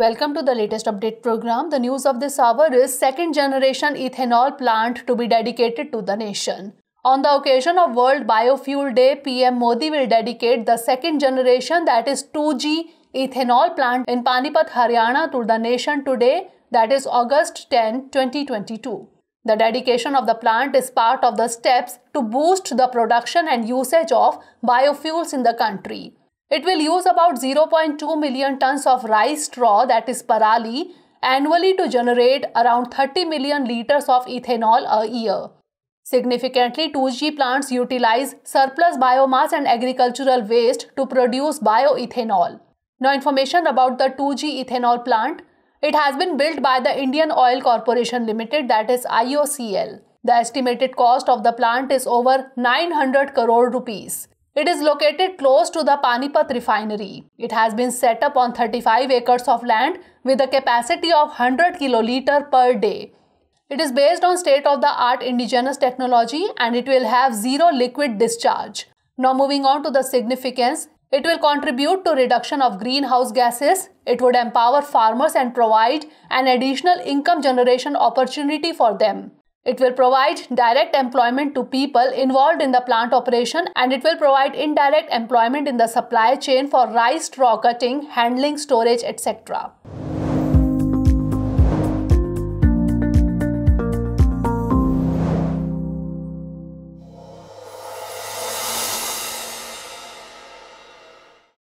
Welcome to the latest update program. The news of this hour is second generation ethanol plant to be dedicated to the nation. On the occasion of World Biofuel Day, PM Modi will dedicate the second generation that is 2G ethanol plant in Panipat, Haryana to the nation today that is August 10, 2022. The dedication of the plant is part of the steps to boost the production and usage of biofuels in the country. It will use about 0.2 million tons of rice straw that is parali annually to generate around 30 million liters of ethanol a year. Significantly, 2G plants utilize surplus biomass and agricultural waste to produce bioethanol. Now, information about the 2G ethanol plant. It has been built by the Indian Oil Corporation Limited, that is IOCL. The estimated cost of the plant is over 900 crore rupees. It is located close to the Panipat refinery. It has been set up on 35 acres of land with a capacity of 100 kiloliter per day. It is based on state of the art indigenous technology and it will have zero liquid discharge. Now moving on to the significance, it will contribute to reduction of greenhouse gases, it would empower farmers and provide an additional income generation opportunity for them. It will provide direct employment to people involved in the plant operation and it will provide indirect employment in the supply chain for rice straw cutting, handling, storage, etc.